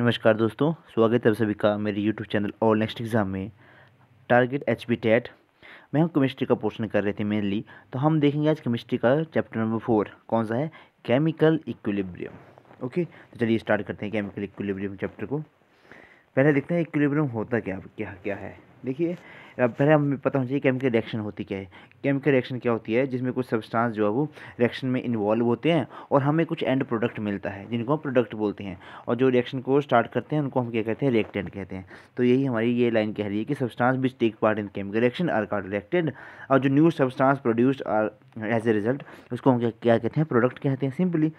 नमस्कार दोस्तों स्वागत है आप सभी का मेरे यूट्यूब चैनल और नेक्स्ट एग्ज़ाम में टारगेट एच बी टेट में हम केमिस्ट्री का पोर्शन कर रहे थे मेनली तो हम देखेंगे आज केमिस्ट्री का चैप्टर नंबर फोर कौन सा है केमिकल इक्विलिब्रियम ओके तो चलिए स्टार्ट करते हैं केमिकल इक्विलिब्रियम चैप्टर को पहले देखते हैं इक्विलिब्रियम होता क्या क्या क्या है देखिए अब पहले हमें पता होना चाहिए केमिकल रिएक्शन होती क्या है केमिकल रिएक्शन क्या होती है जिसमें कुछ सब्सटेंस जो है वो रिएक्शन में इन्वॉल्व होते हैं और हमें कुछ एंड प्रोडक्ट मिलता है जिनको हम प्रोडक्ट बोलते हैं और जो रिएक्शन को स्टार्ट करते हैं उनको हम क्या कहते हैं रिएक्टेंट कहते हैं तो यही हमारी ये लाइन कह रही है कि substance which take part in chemical reaction are called reacted और जो new substance produced are as a result उसको हम क्या कहते हैं प्रोडक्ट कहते हैं सिंपली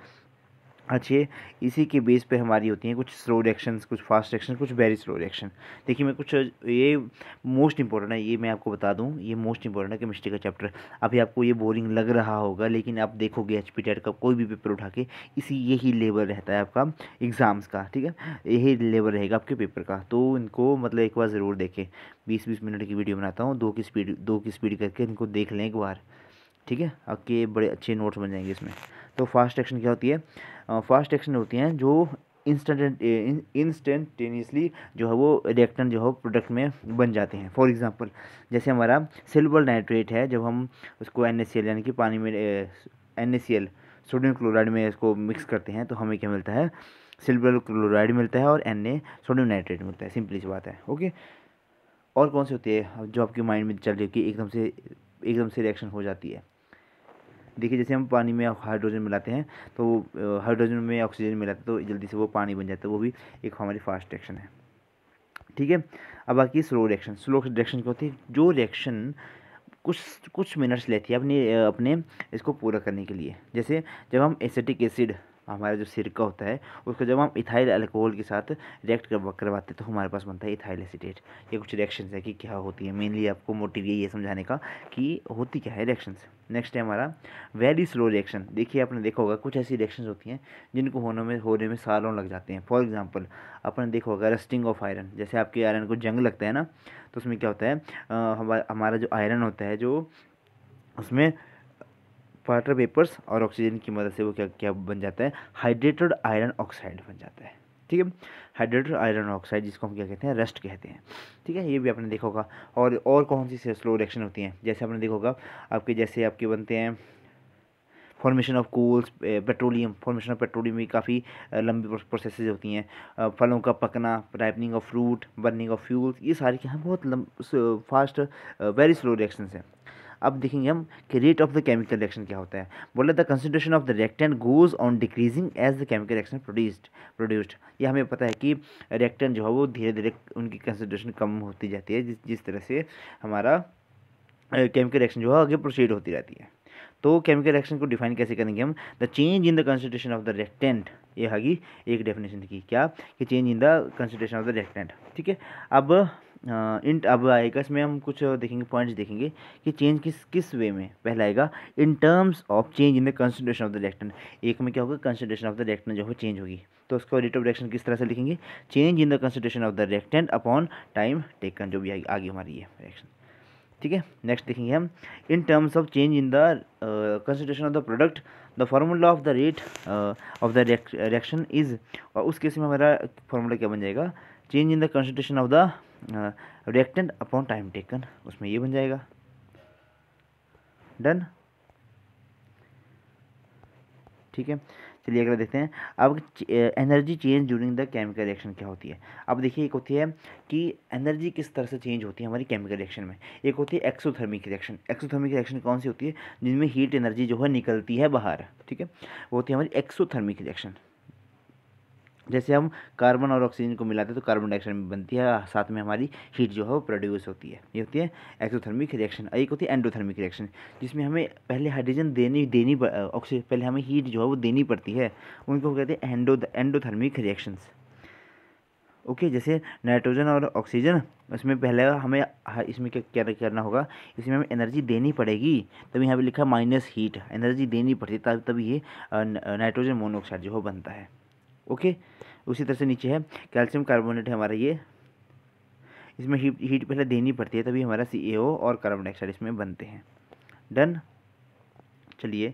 अच्छे इसी के बेस पे हमारी होती हैं कुछ स्लो रिएक्शंस कुछ फास्ट रिएक्शन कुछ वेरी स्लो रिएक्शन देखिए मैं कुछ ये मोस्ट इंपॉर्टेंट है ये मैं आपको बता दूं ये मोस्ट इंपॉर्टेंट है केमिस्ट्री का चैप्टर अभी आपको ये बोरिंग लग रहा होगा लेकिन आप देखोगे एच पी का कोई भी पेपर उठा के इसी यही लेवल रहता है आपका एग्ज़ाम्स का ठीक है यही लेवल रहेगा आपके पेपर का तो इनको मतलब एक बार ज़रूर देखें बीस बीस मिनट की वीडियो बनाता हूँ दो की स्पीड दो की स्पीड करके इनको देख लें एक बार ठीक है आपके बड़े अच्छे नोट्स बन जाएंगे इसमें तो फास्ट एक्शन क्या होती है फास्ट एक्शन होती हैं जो इंस्टेंट इंस्टेंटेनियसली जो है वो रिएक्टन जो है प्रोडक्ट में बन जाते हैं फॉर एग्जांपल जैसे हमारा सिल्वर नाइट्रेट है जब हम उसको एन यानी कि पानी में एन सोडियम क्लोराइड में इसको मिक्स करते हैं तो हमें क्या मिलता है सिल्वर क्लोराइड मिलता है और एन सोडियम नाइट्रेट मिलता है सिंपली सी बात है ओके और कौन सी होती है जो आपके माइंड में चल रही है कि एकदम से एकदम से रिएक्शन हो जाती है देखिए जैसे हम पानी में हाइड्रोजन मिलाते हैं तो हाइड्रोजन में ऑक्सीजन मिलाते हैं तो जल्दी से वो पानी बन जाता है वो भी एक हमारी फास्ट रिएक्शन है ठीक है अब बाकी स्लो रिएक्शन स्लो रिएक्शन क्या होती है जो रिएक्शन कुछ कुछ मिनट्स लेती है अपने अपने इसको पूरा करने के लिए जैसे जब हम एसिटिक एसिड हमारा जो सिरका होता है उसको जब हम इथाइल अल्कोहल के साथ रिएक्ट करवाते तो हमारे पास बनता है इथाइल एसिडेट ये कुछ रिएक्शन है कि क्या होती है मेनली आपको मोटिव ये समझाने का कि होती क्या है रिएक्शंस नेक्स्ट है हमारा वेरी स्लो रिएक्शन देखिए आपने देखा होगा कुछ ऐसी रिएक्शन होती हैं जिनको होने में होने में सालों लग जाते हैं फॉर एग्ज़ाम्पल आपने देखा होगा रस्टिंग ऑफ आयरन जैसे आपके आयरन को जंग लगता है ना तो उसमें क्या होता है हमारा जो आयरन होता है जो उसमें वाटर वेपर्स और ऑक्सीजन की मदद से वो क्या क्या बन जाता है हाइड्रेटेड आयरन ऑक्साइड बन जाता है ठीक है हाइड्रेटेड आयरन ऑक्साइड जिसको हम क्या कहते हैं रस्ट कहते हैं ठीक है ये भी आपने देखा होगा और और कौन सी स्लो रिएक्शन होती हैं जैसे आपने देखा होगा आपके जैसे आपके बनते हैं formation of coals petroleum formation of petroleum भी काफ़ी लंबी प्रोसेस होती हैं फलों का पकना ripening of fruit burning of fuels ये सारी क्या हैं बहुत फास्ट वेरी स्लो रिएक्शन हैं अब देखेंगे हम कि rate of the chemical reaction क्या होता है बोले the concentration of the reactant goes on decreasing as the chemical reaction produced produced ये हमें पता है कि रिएक्टेंट जो है वो धीरे धीरे उनकी कंसनट्रेशन कम होती जाती है जिस जिस तरह से हमारा केमिकल रिएक्शन जो है आगे प्रोसीड होती रहती है तो केमिकल रिएक्शन को डिफाइन कैसे करेंगे हम the change in the concentration of the reactant ये हैगी एक डेफिनेशन की क्या कि change in the concentration of the reactant ठीक है अब इंट अब आएगा इसमें हम कुछ देखेंगे पॉइंट्स देखेंगे कि चेंज किस किस वे में पहला आएगा in terms of change in the consideration of the electron एक में क्या होगा कंसिडरेशन ऑफ द इलेक्ट्रन जो है चेंज होगी तो उसको रेट ऑफ रिएक्शन किस तरह से लिखेंगे change in the consideration of the reactant upon time taken जो भी आएगी आगे हमारी है रिएक्शन ठीक है नेक्स्ट देखेंगे हम in terms of change in the concentration of the product the formula of the rate of the reaction is और उस केस में हमारा फार्मूला क्या बन जाएगा change in the concentration of the reactant upon time taken उसमें ये बन जाएगा डन ठीक है चलिए अगला देखते हैं अब energy change during the chemical reaction क्या होती है अब देखिए एक होती है कि एनर्जी किस तरह से चेंज होती है हमारी केमिकल रिएक्शन में एक होती है एक्सोथर्मिक रिएक्शन एक्सोथर्मिक रिएक्शन कौन सी होती है जिनमें हीट एनर्जी जो है निकलती है बाहर ठीक है वो होती है हमारी एक्सोथर्मिक रिएक्शन जैसे हम कार्बन और ऑक्सीजन को मिलाते हैं तो कार्बन डाइऑक्साइड बनती है साथ में हमारी हीट जो है वो प्रोड्यूस होती है ये होती है एक्सोथर्मिक रिएक्शन एक होती है एंडोथर्मिक रिएक्शन जिसमें हमें पहले हाइड्रोजन देनी देनी ऑक्सीजन पहले हमें हीट जो है वो देनी पड़ती है उनको कहते हैं endo endothermic reactions okay okay, जैसे नाइट्रोजन और ऑक्सीजन उसमें पहले हमें इसमें क्या क्या करना होगा इसमें हमें एनर्जी देनी पड़ेगी तभी यहाँ पे लिखा माइनस हीट एनर्जी देनी पड़ती है तभी ये नाइट्रोजन मोनोऑक्साइड जो हो बनता है ओके उसी तरह से नीचे है कैल्शियम कार्बोनेट है हमारा ये इसमें हीट हीट पहले देनी पड़ती है तभी हमारा सी और कार्बन डाइऑक्साइड इसमें बनते हैं डन चलिए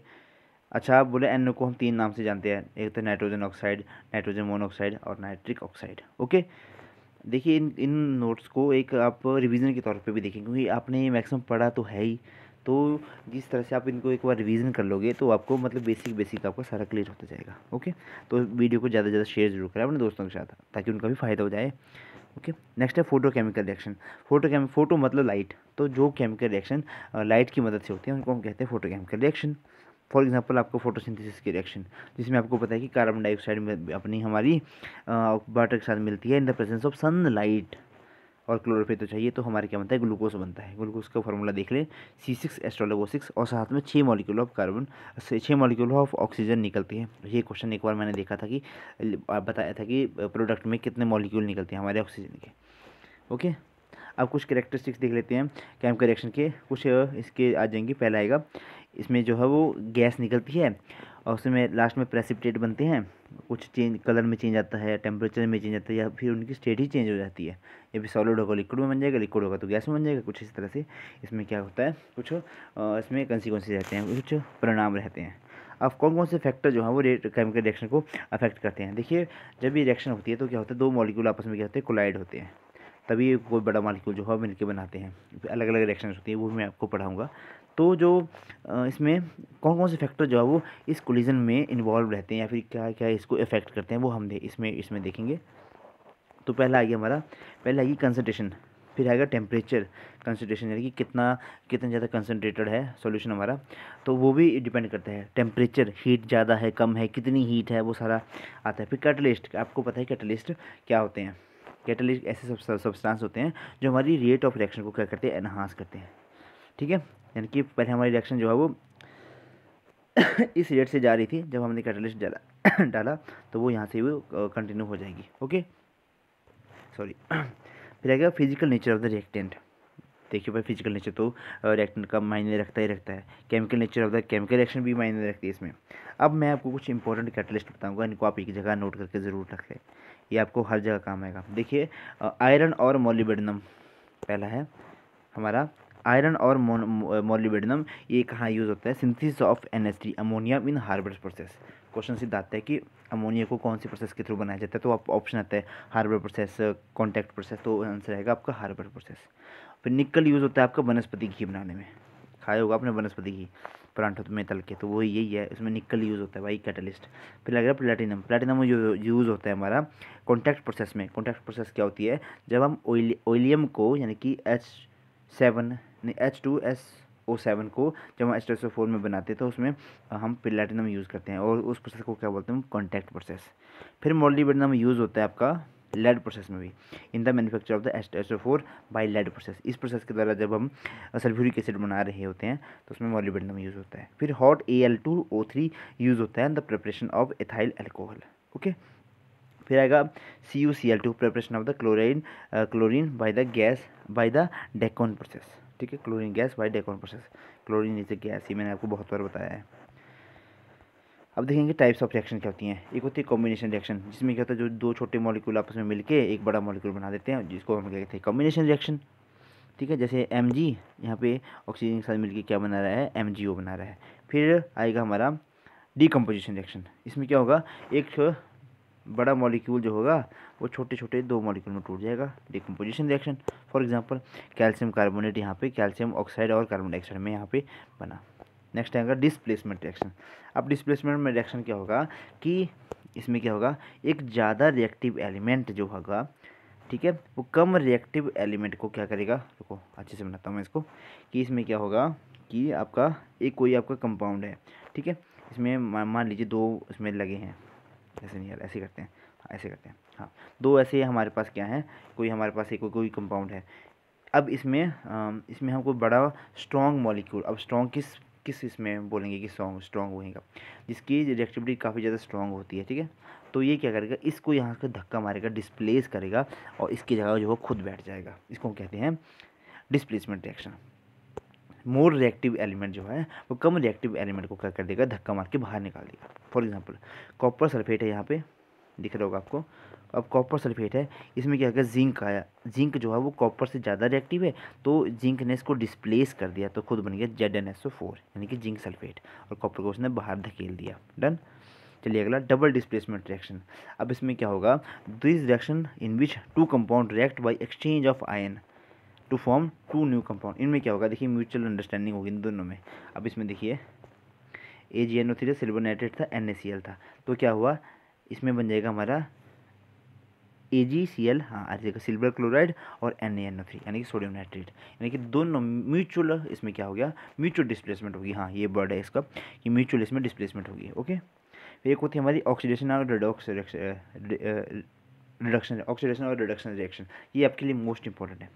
अच्छा आप बोले एन को हम तीन नाम से जानते हैं एक तो नाइट्रोजन ऑक्साइड नाइट्रोजन मोनोऑक्साइड और नाइट्रिक ऑक्साइड ओके देखिए इन इन नोट्स को एक आप रिवीजन के तौर पे भी देखें क्योंकि आपने ये मैक्सिमम पढ़ा तो है ही तो जिस तरह से आप इनको एक बार रिवीजन कर लोगे तो आपको मतलब बेसिक बेसिक आपका सारा क्लियर होता जाएगा ओके तो वीडियो को ज़्यादा से ज़्यादा शेयर जरूर करें अपने दोस्तों के साथ ताकि उनका भी फ़ायदा हो जाए ओके नेक्स्ट है photo chemical reaction photo chem photo मतलब लाइट तो जो केमिकल रिएक्शन लाइट की मदद से होती है उनको हम कहते हैं photo chemical reaction for example आपको फोटोसिंथेसिस की रिएक्शन जिसमें आपको पता है कि कार्बन डाइऑक्साइड में अपनी हमारी वाटर के साथ मिलती है in the presence of sunlight और क्लोरोफिल तो चाहिए तो हमारे क्या बनता है ग्लूकोज बनता है ग्लूकोज का फॉर्मूला देख ले सी सिक्स एस्ट्रोलोगो सिक्स और साथ में छः मॉलिक्यूल ऑफ कार्बन छः मॉलिक्यूल ऑफ ऑक्सीजन निकलती है ये क्वेश्चन एक बार मैंने देखा था कि बताया था कि प्रोडक्ट में कितने मॉलिक्यूल निकलते हैं हमारे ऑक्सीजन के ओके अब कुछ करेक्टरिस्टिक्स देख लेते हैं कैम करेक्शन के कुछ इसके आ जाएंगे पहला आएगा इसमें जो है वो गैस निकलती है और उसमें लास्ट में प्रेसिपिटेट बनते हैं कुछ चेंज कलर में चेंज आता है टेम्परेचर में चेंज आता है या फिर उनकी स्टेट ही चेंज हो जाती है ये भी सॉलिड होगा लिक्विड में बन जाएगा लिक्विड होगा तो गैस में बन जाएगा कुछ इस तरह से इसमें क्या होता है कुछ इसमें कंसिक्वेंसेज रहते हैं कुछ परिणाम रहते हैं अब कौन कौन से फैक्टर जो है वो केमिकल रिएक्शन को अफेक्ट करते हैं देखिए जब ये रिएक्शन होती है तो क्या होता है दो मॉलिक्यूल आपस में क्या होते हैं कोलाइड होते हैं तभी कोई बड़ा मालिक्यूल जो है मिलकर बनाते हैं अलग अलग रिएक्शन होती है वो मैं आपको पढ़ाऊँगा तो जो इसमें कौन कौन से फैक्टर जो है वो इस कोलिजन में इन्वॉल्व रहते हैं या फिर क्या क्या इसको इफेक्ट करते हैं वो हम दे इसमें इसमें देखेंगे तो पहला आइए हमारा पहला आएगी कंसनट्रेशन फिर आएगा टेम्परेचर कंसनट्रेशन यानी कि कितना कितना ज़्यादा कंसनट्रेटेड है सॉल्यूशन हमारा तो वो भी डिपेंड करता है टेम्परेचर हीट ज़्यादा है कम है कितनी हीट है वो सारा आता है फिर कैटलिस्ट आपको पता है कैटलिस्ट क्या होते हैं कैटलिस्ट ऐसे सब्सटेंस होते हैं जो हमारी रेट ऑफ रिएक्शन को क्या करते हैं एनहांस करते हैं ठीक है यानी कि पहले हमारी रिएक्शन जो है वो इस रेट से जा रही थी जब हमने कैटलिस्ट डाला डाला तो वो यहाँ से वो कंटिन्यू हो जाएगी ओके सॉरी फिर आ गया physical nature of the reactant देखिए भाई फिजिकल नेचर तो रिएक्टेंट का मायने रखता ही रखता है chemical nature of the chemical reaction भी मायने रखती है इसमें अब मैं आपको कुछ इंपॉर्टेंट कैटलिस्ट बताऊँगा इनको आप एक जगह नोट करके ज़रूर रखें ये आपको हर जगह काम आएगा देखिए आयरन और मोलिबेडनम पहला है हमारा आयरन और मोलिबेडनम ये कहाँ यूज़ होता है synthesis of N S three ammonium in Haber's process question सीधा आता है कि अमोनिया को कौन सी प्रोसेस के थ्रू बनाया जाता है तो आप ऑप्शन आता है हार्बर प्रोसेस कॉन्टैक्ट प्रोसेस तो आंसर रहेगा आपका हार्बर प्रोसेस फिर निकल यूज़ होता है आपका वनस्पति घी बनाने में खाया होगा आपने वनस्पति घी परांठों में तल के तो वो यही है उसमें निकल यूज़ होता है भाई कैटलिस्ट फिर लग रहा है प्लेटिनम प्लेटिनम यूज़ होता है हमारा कॉन्टैक्ट प्रोसेस में कॉन्टैक्ट प्रोसेस क्या होती है जब हम ओइलियम को यानी कि H seven H two S O seven को जब हम एच टू फोर में बनाते हैं तो उसमें हम प्लेटिनम यूज़ करते हैं और उस प्रोसेस को क्या बोलते हैं कॉन्टैक्ट प्रोसेस फिर मोलिबेडनम यूज़ होता है आपका लेड प्रोसेस में भी in the manufacture of the S S O four by lead process इस प्रोसेस के द्वारा जब हम सल्फ्यूरिक एसिड बना रहे होते हैं तो उसमें मॉलिबेडनम यूज़ होता है फिर hot A L two O three use होता है in the preparation of ethyl alcohol okay फिर आएगा C U C L two preparation of the chlorine chlorine by the gas by the Deacon process ठीक है chlorine gas by Deacon process chlorine is a gas ये मैंने आपको बहुत बार बताया है अब देखेंगे टाइप्स ऑफ रिएक्शन क्या होती हैं एक होती है कॉम्बिनेशन रिएक्शन जिसमें क्या होता है जो दो छोटे मॉलिक्यूल आपस में मिलके एक बड़ा मॉलिक्यूल बना देते हैं जिसको हम कहते हैं कॉम्बिनेशन रिएक्शन ठीक है जैसे एम जी यहाँ पे ऑक्सीजन के साथ मिलके क्या बना रहा है एम जी ओ बना रहा है फिर आएगा हमारा डिकम्पोजिशन रिएक्शन इसमें क्या होगा एक बड़ा मॉलिक्यूल जो होगा वो छोटे छोटे दो मॉलिक्यूल में टूट जाएगा decomposition reaction for example calcium carbonate यहाँ पे कैल्शियम ऑक्साइड और कार्बन डाइऑक्साइड में यहाँ पे बना नेक्स्ट आएगा डिस्प्लेसमेंट रिएक्शन अब डिस्प्लेसमेंट में रिएक्शन क्या होगा कि इसमें क्या होगा एक ज़्यादा रिएक्टिव एलिमेंट जो होगा ठीक है वो कम रिएक्टिव एलिमेंट को क्या करेगा देखो अच्छे से बनाता हूँ मैं इसको कि इसमें क्या होगा कि आपका एक कोई आपका कंपाउंड है ठीक है इसमें मान लीजिए दो इसमें लगे हैं ऐसे नहीं यार ऐसे करते हैं ऐसे करते हैं हाँ दो ऐसे हमारे पास क्या है कोई हमारे पास एक कोई कंपाउंड है अब इसमें इसमें हमको बड़ा स्ट्रॉन्ग मॉलिक्यूल अब स्ट्रॉन्ग किस किस इसमें बोलेंगे कि स्ट्रॉन्ग स्ट्रॉन्ग होएगा जिसकी रिएक्टिविटी काफ़ी ज़्यादा स्ट्रॉन्ग होती है ठीक है तो ये क्या करेगा इसको यहाँ का धक्का मारेगा डिस्प्लेस करेगा और इसकी जगह जो है खुद बैठ जाएगा इसको हम कहते हैं displacement reaction more reactive element जो है वो कम रिएक्टिव एलिमेंट को क्या कर देगा धक्का मार के बाहर निकाल देगा फॉर एग्जाम्पल कॉपर सल्फेट है यहाँ पे दिख रहा होगा आपको अब कॉपर सल्फेट है इसमें क्या गया जिंक आया जिंक जो है वो कॉपर से ज़्यादा रिएक्टिव है तो जिंक ने इसको डिस्प्लेस कर दिया तो खुद बन गया Z N S O four यानी कि जिंक सल्फेट और कॉपर को उसने बाहर धकेल दिया डन चलिए अगला डबल डिस्प्लेसमेंट रिएक्शन अब इसमें क्या होगा this reaction in which two compound react by exchange of ion to form two new compound इनमें क्या होगा देखिए म्यूचुअल अंडरस्टैंडिंग होगी इन दोनों में अब इसमें देखिए A G N O three silver nitrate था एन था तो क्या हुआ इसमें बन जाएगा हमारा ए जी सी एल हाँ आ जाएगा सिल्वर क्लोराइड और N A N O three यानी कि सोडियम नाइट्रेट यानी कि दोनों म्यूचुअल इसमें क्या हो गया म्यूचुअल डिस्प्लेसमेंट होगी हाँ ये वर्ड है इसका कि म्यूचुअल इसमें डिस्प्लेसमेंट होगी ओके फिर एक होती है हमारी ऑक्सीडेशन और रिडॉक्स रिडक्शन ऑक्सीडेशन और रिडक्शन रिएक्शन ये आपके लिए मोस्ट इंपॉर्टेंट है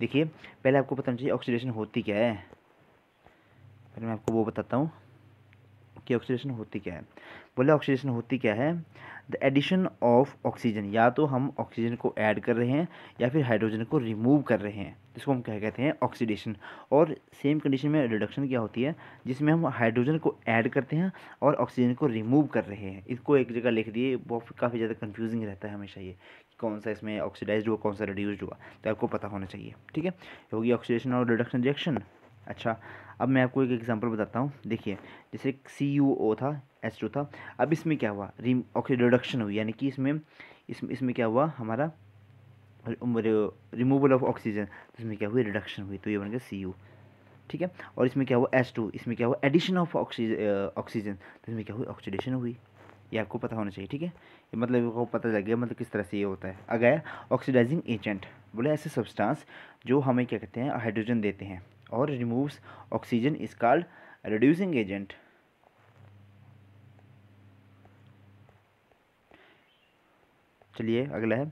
देखिए पहले आपको पता चाहिए ऑक्सीडेशन होती क्या है पहले मैं आपको वो बताता हूँ कि ऑक्सीडेशन होती क्या है बोले ऑक्सीडेशन होती क्या है द एडिशन ऑफ ऑक्सीजन या तो हम ऑक्सीजन को ऐड कर रहे हैं या फिर हाइड्रोजन को रिमूव कर रहे हैं जिसको हम क्या कहते हैं ऑक्सीडेशन और सेम कंडीशन में रिडक्शन क्या होती है जिसमें हम हाइड्रोजन को ऐड करते हैं और ऑक्सीजन को रिमूव कर रहे हैं इसको एक जगह लिख दिए बहुत काफ़ी ज़्यादा कन्फ्यूजिंग रहता है हमेशा ये कौन सा इसमें ऑक्सीडाइज हुआ कौन सा रिड्यूज हुआ तो आपको पता होना चाहिए ठीक है होगी ऑक्सीडेशन और रिडक्शन रिएक्शन अच्छा अब मैं आपको एक एग्जांपल बताता हूँ देखिए जैसे सी यू ओ था एस टू था अब इसमें क्या हुआ ऑक्सी रिडक्शन हुई यानी कि इसमें इसमें इसमें क्या हुआ हमारा रिमूवल ऑफ ऑक्सीजन तो इसमें क्या हुई रिडक्शन हुई तो ये बन गया सी यू ठीक है और इसमें क्या हुआ एस टू इसमें क्या हुआ एडिशन ऑफ ऑक्सीजन ऑक्सीजन तो इसमें क्या हुई ऑक्सीडेशन हुई ये आपको पता होना चाहिए ठीक है ये मतलब आपको पता लग गया मतलब किस तरह से ये होता है अगर ऑक्सीडाइजिंग एजेंट बोले ऐसे सब्सटेंस जो हमें क्या कहते हैं हाइड्रोजन देते हैं और removes oxygen is called reducing agent चलिए अगला है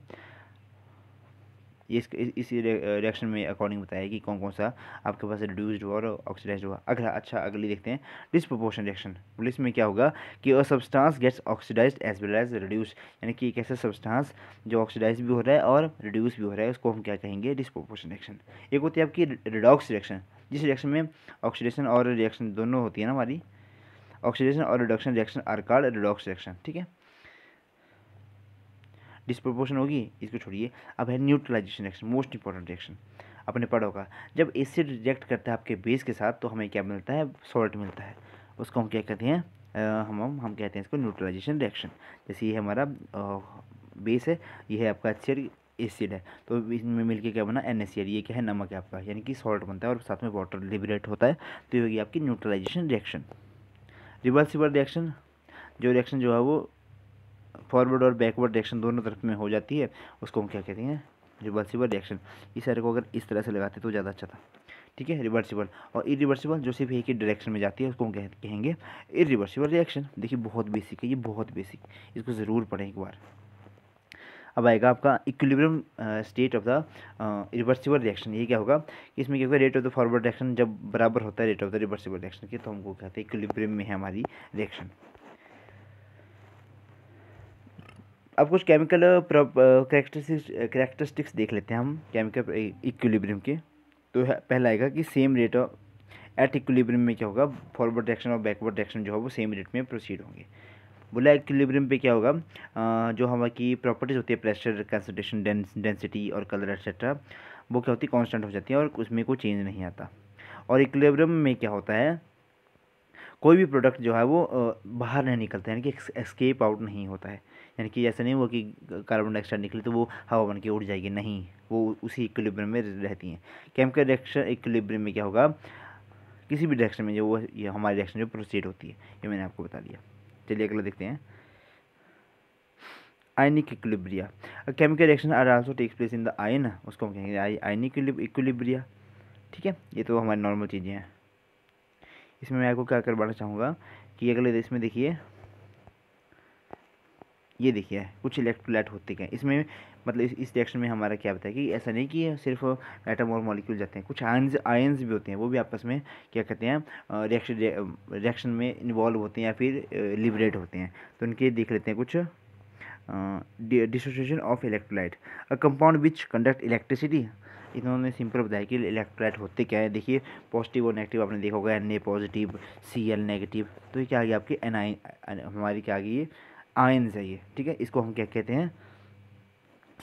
इस इसी रिएक्शन में अकॉर्डिंग बताया कि कौन कौन सा आपके पास रिड्यूस्ड हुआ और ऑक्सीडाइज हुआ अगला अच्छा अगली देखते हैं डिस्प्रोपोर्शन रिएक्शन पुलिस में क्या होगा कि a substance gets oxidise as well as reduce यानी कि एक ऐसा सब्सटेंस जो ऑक्सीडाइज भी हो रहा है और रिड्यूस भी हो रहा है उसको हम क्या कहेंगे डिस्प्रोपोर्शन रिएक्शन एक होती है आपकी रिडॉक्स रिएक्शन जिस रिएक्शन में ऑक्सीडेशन और रिएक्शन दोनों होती है ना हमारी ऑक्सीडेशन और reduction reaction are called redox reaction ठीक है डिस्प्रोपोर्शन होगी इसको छोड़िए अब है neutralisation reaction most important reaction अपने पढ़ो का जब एसिड रिएक्ट करता है आपके बेस के साथ तो हमें क्या मिलता है सॉल्ट मिलता है उसको हम क्या कहते हैं हम हम हम कहते हैं इसको न्यूट्रलाइजेशन रिएक्शन जैसे ये हमारा बेस है ये है आपका एच एसिड है तो इसमें मिलके क्या बना एन ये क्या है नमक है आपका यानी कि सॉल्ट बनता है और साथ में वाटर लिबरेट होता है तो ये होगी आपकी न्यूट्रलाइजेशन रिएक्शन रिवर्सिबल रिएक्शन जो रिएक्शन जो है वो फॉरवर्ड और बैकवर्ड रिएक्शन दोनों तरफ में हो जाती है उसको हम क्या कहते हैं रिवर्सिबल रिएक्शन इस सारे को अगर इस तरह से लगाते तो ज़्यादा अच्छा था ठीक है रिवर्सिबल और इरिवर्सिबल जो सिर्फ एक ही डायरेक्शन में जाती है उसको हम कह कहेंगे इरिवर्सिबल रिएक्शन देखिए बहुत बेसिक है ये बहुत बेसिक इसको ज़रूर पढ़ें एक बार अब आएगा आपका equilibrium state of the reversible reaction ये क्या होगा कि इसमें क्या होगा rate of the forward reaction जब बराबर होता है rate of the reversible reaction के तो हमको कहते हैं इक्विलिब्रियम में है हमारी रिएक्शन अब कुछ केमिकल करेक्टरिस्टिक्स करेक्टरिस्टिक्स देख लेते हैं हम केमिकल इक्विलिब्रियम uh, के तो पहला आएगा कि same rate of at equilibrium में क्या होगा फॉरवर्ड डायरेक्शन और बैकवर्ड डायरेक्शन जो है वो सेम रेट में प्रोसीड होंगे बोला इक्विलिब्रियम पे क्या होगा जो हमारा की प्रॉपर्टीज़ होती है प्रेशर कंसनट्रेशन डेंसिटी और कलर एक्सेट्रा वो क्या होती है कॉन्स्टेंट हो जाती है और उसमें कोई चेंज नहीं आता और इक्विलिब्रियम में क्या होता है कोई भी प्रोडक्ट जो है वो बाहर नहीं निकलता यानी कि एस्केप आउट नहीं होता है यानी कि ऐसा नहीं हुआ कि कार्बन डाइऑक्साइड निकले तो वो हवा बन के उड़ जाएगी नहीं वो उसी इक्विलिब्रियम में रहती हैं केमिकल रिएक्शन इक्विलिब्रियम में क्या होगा किसी भी डायरेक्शन में जो वो ये हमारी डायरेक्शन जो प्रोसीड होती है ये मैंने आपको बता दिया चलिए अगला देखते हैं ionic equilibria chemical reaction are also takes place in the ion उसको हम कहेंगे आयनिक इक्विलिब्रिया ठीक है ये तो हमारी नॉर्मल चीज़ें हैं इसमें मैं आपको क्या करवाना चाहूँगा कि अगले इसमें देखिए ये देखिए कुछ इलेक्ट्रोलाइट होते हैं इसमें मतलब इस, इस रिएक्शन में हमारा क्या बताया कि ऐसा नहीं कि सिर्फ एटम और मॉलिक्यूल जाते हैं कुछ आयन्स आयन्स भी होते हैं वो भी आपस में क्या कहते हैं रिएक्शन रिएक्शन में इन्वॉल्व होते हैं या फिर लिबरेट होते हैं तो उनके देख लेते हैं कुछ dissociation of electrolyte a compound which conduct electricity इन्होंने सिंपल बताया कि इलेक्ट्रोलाइट होते क्या है देखिए पॉजिटिव और नेगेटिव आपने देखा होगा N A positive C L negative तो ये क्या आ गया आपकी एन आई हमारी क्या आ गई ये आयन्स है ये ठीक है इसको हम क्या कहते हैं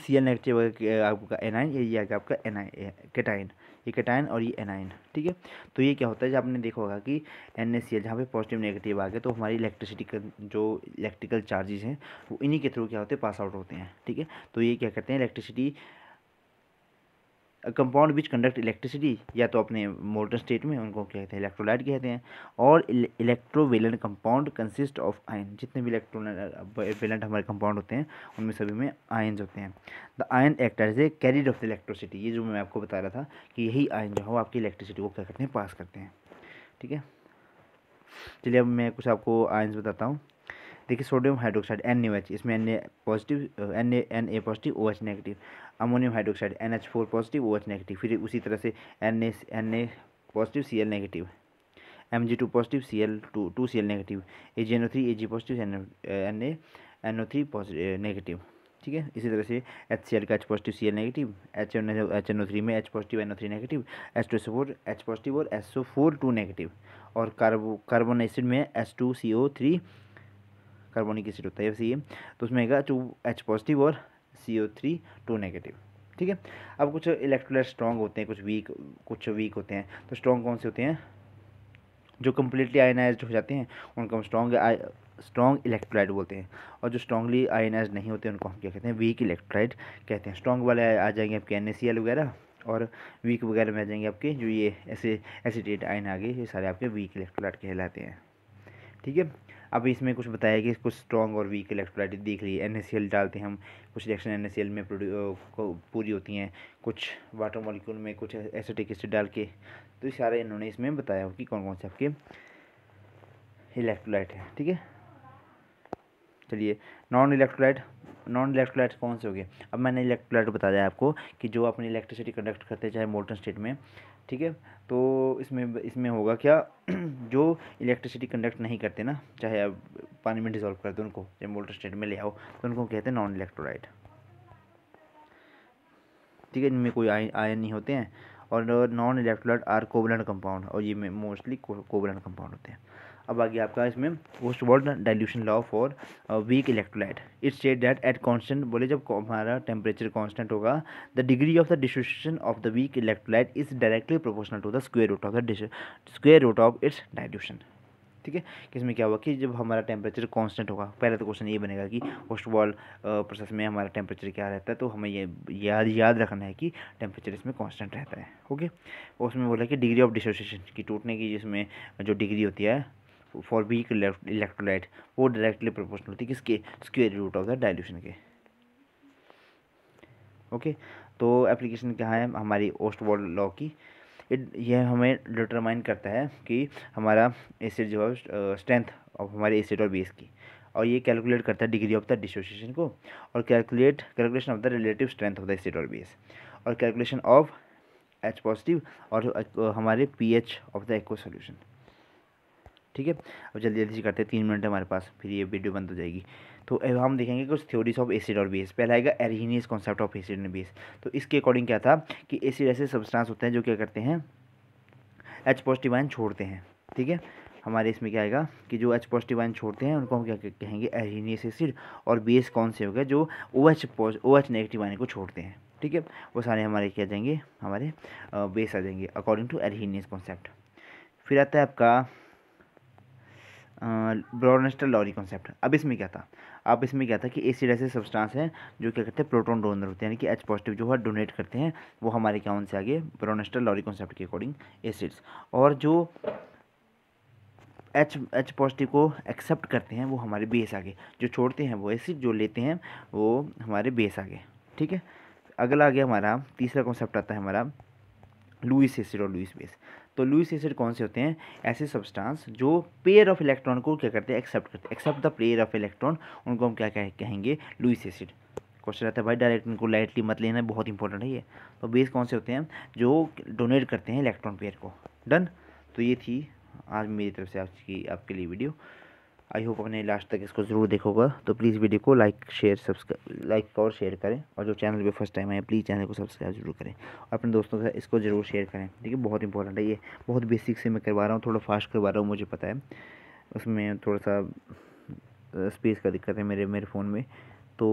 सी एल नेगेटिव आपका एन आइन ये आ गया आपका एन आई केटाइन ये केटाइन और ये एन आइन ठीक है तो ये क्या होता है जब आपने देखा होगा कि एन एस सी एल जहाँ पर पॉजिटिव नेगेटिव आ गया तो हमारी इलेक्ट्रिसिटी का जो इलेक्ट्रिकल चार्जेस हैं वो इन्हीं के थ्रू क्या होते हैं पास आउट होते हैं ठीक है तो ये क्या करते हैं electricity compound which conduct electricity या तो अपने मोटर स्टेट में उनको क्या कहते हैं इलेक्ट्रोलाइट कहते हैं और electrovalent compound consist of ion जितने भी वेलेंट हमारे कंपाउंड होते हैं उनमें सभी में आयन्स होते हैं the ion act as a carrier of the electricity ये जो मैं आपको बता रहा था कि यही आयन जो है आपकी इलेक्ट्रिसिटी को क्या करते हैं पास करते हैं ठीक है चलिए अब मैं कुछ आपको आयन्स बताता हूँ देखिए सोडियम हाइड्रोक्साइड एन एच इसमें N A positive N A N A positive O H negative ammonium hydroxide N H four positive O H negative फिर उसी तरह से N S N A positive C L negative M G two positive C L two two C L negative A G N O three A G positive N A N O three positive negative ठीक है इसी तरह से H C L का H positive C L negative H N H N O three में H positive N O three negative H two O four H positive और S O four two negative और carbo carbon acid में S two C O three carbonic acid होता है वैसे ये तो उसमें आएगा टू एच पॉजिटिव और C O three two negative ठीक है अब कुछ इलेक्ट्रोलाइट स्ट्रॉन्ग होते हैं कुछ वीक कुछ वीक होते हैं तो स्ट्रॉन्ग कौन से होते हैं जो कम्प्लीटली आयनाइज हो जाते हैं उनको हम स्ट्रॉन्ग स्ट्रॉन्ग इलेक्ट्रोलाइट बोलते हैं और जो स्ट्रॉन्गली आयनाइज नहीं होते उनको हम क्या कहते हैं वीक इलेक्ट्रोलाइट कहते हैं स्ट्रॉन्ग वाले आ जाएंगे आपके एन वगैरह और वीक वगैरह में आ जाएंगे आपके जो ये ऐसे एसिडेट आयन आ गए ये सारे आपके वीक इलेक्ट्रोलाइट कहलाते हैं ठीक है अब इसमें कुछ बताया कि कुछ स्ट्रॉन्ग और वीक इलेक्ट्रोलाइट देख लिए एन डालते हैं हम कुछ रिएक्शन एन में पूरी होती हैं कुछ वाटर मॉलिक्यूल में कुछ एसिटिक एसिड डाल के तो सारे इन्होंने इसमें बताया हो कि कौन कौन से आपके इलेक्ट्रोलाइट है ठीक है चलिए नॉन इलेक्ट्रोलाइट नॉन इलेक्ट्रोलाइट कौन से हो गए अब मैंने इलेक्ट्रोलाइट बताया आपको कि जो अपनी इलेक्ट्रिसिटी कंडक्ट करते हैं चाहे मोल्टन स्टेट में ठीक है तो इसमें इसमें होगा क्या जो इलेक्ट्रिसिटी कंडक्ट नहीं करते ना चाहे आप पानी में डिजोल्व करते उनको चाहे मोल्टन स्टेट में ले आओ तो उनको कहते हैं नॉन इलेक्ट्रोलाइट ठीक है इनमें कोई आयन नहीं होते हैं और non electrolyte are covalent compound और ये मोस्टली कोबलन कंपाउंड होते हैं अब आ गया आपका इसमें Ostwald dilution law for weak electrolyte it state that at constant बोले जब हमारा टेम्परेचर कॉन्स्टेंट होगा the degree of the distribution of the weak electrolyte is directly proportional to the square root of the square root of its dilution ठीक है इसमें क्या हुआ कि जब हमारा टेम्परेचर कॉन्स्टेंट होगा पहले तो क्वेश्चन ये बनेगा कि पोस्ट वॉल प्रोसेस में हमारा टेम्परेचर क्या रहता है तो हमें ये याद याद रखना है कि टेम्परेचर इसमें कॉन्स्टेंट रहता है ओके उसमें बोला कि डिग्री ऑफ डिसोसिएशन की टूटने की जिसमें जो डिग्री होती है फॉर वीक इलेक्ट्रोलाइट वो डायरेक्टली प्रोपोर्शनल होती है किसके square root of the dilution के ओके तो एप्लीकेशन क्या है हमारी ओस्ट वॉल लॉ की यह हमें डिटरमाइन करता है कि हमारा एसिड जो है स्ट्रेंथ ऑफ हमारे एसिड और बेस की और ये कैलकुलेट करता है डिग्री ऑफ द डिसोसिएशन को और calculate calculation of the relative strength of the acid और बेस और कैलकुलेशन ऑफ एच पॉजिटिव और हमारे pH of the aqua solution ठीक है अब जल्दी जल्दी से करते हैं तीन मिनट हमारे पास फिर ये वीडियो बंद हो जाएगी तो अब हम देखेंगे कुछ थ्योरीज ऑफ एसिड और बेस पहला आएगा Arrhenius concept of acid and base तो इसके अकॉर्डिंग क्या था कि एसिड ऐसे सब्सटेंस होते हैं जो क्या करते हैं एच पॉजिटिव आयन छोड़ते हैं ठीक है हमारे इसमें क्या आएगा कि जो एच पॉजिटिव आयन छोड़ते हैं उनको हम क्या कहेंगे एरिनियस एसिड और बेस कौन से हो गए जो O H O H negative ion को छोड़ते हैं ठीक है वो सारे हमारे क्या जाएंगे हमारे बेस आ जाएंगे अकॉर्डिंग टू एरिनियस कॉन्सेप्ट फिर आता है आपका ब्रोनेस्टर लॉरी कॉन्सेप्ट अब इसमें क्या था अब इसमें क्या था कि एसिड ऐसे सब्सटेंस हैं जो क्या करते हैं प्रोटोन डोनर होते हैं यानी कि एच पॉजिटिव जो है डोनेट करते हैं वो हमारे क्या उनसे आगे ब्रोनेस्टर लॉरी कॉन्सेप्ट के अकॉर्डिंग एसिड्स और जो एच एच पॉजिटिव को एक्सेप्ट करते हैं वो हमारे बेस आगे जो छोड़ते हैं वो एसिड जो लेते हैं वो हमारे बेस आगे ठीक है अगला आ गया हमारा तीसरा कॉन्सेप्ट आता है हमारा लुइस एसिड और लुइस बेस तो लुइस एसिड कौन से होते हैं ऐसे सब्सटेंस जो पेयर ऑफ इलेक्ट्रॉन को क्या करते हैं एक्सेप्ट करते हैं accept the pair of electron उनको हम क्या कहेंगे लुइस एसिड क्वेश्चन रहता है भाई डायरेक्ट इनको लाइटली मत लेना बहुत इंपॉर्टेंट है ये तो बेस कौन से होते हैं जो डोनेट करते हैं इलेक्ट्रॉन पेयर को डन तो ये थी आज मेरी तरफ से आपकी आपके लिए वीडियो आई होप अपने लास्ट तक इसको ज़रूर देखोगा तो प्लीज़ वीडियो को लाइक शेयर सब्सक्राइब लाइक और शेयर करें और जो चैनल पे फर्स्ट टाइम है प्लीज़ चैनल को सब्सक्राइब जरूर करें और अपने दोस्तों से इसको ज़रूर शेयर करें ठीक है बहुत इंपॉर्टेंट है ये बहुत बेसिक से मैं करवा रहा हूँ थोड़ा फास्ट करवा रहा हूँ मुझे पता है उसमें थोड़ा सा स्पेस का दिक्कत है मेरे मेरे फ़ोन में तो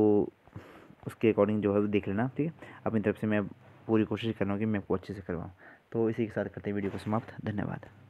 उसके अकॉर्डिंग जो है वो देख लेना ठीक है अपनी तरफ से मैं पूरी कोशिश कर रहा हूँ कि मैं आपको अच्छे से करवाऊँ तो इसी के साथ करते हैं वीडियो को समाप्त धन्यवाद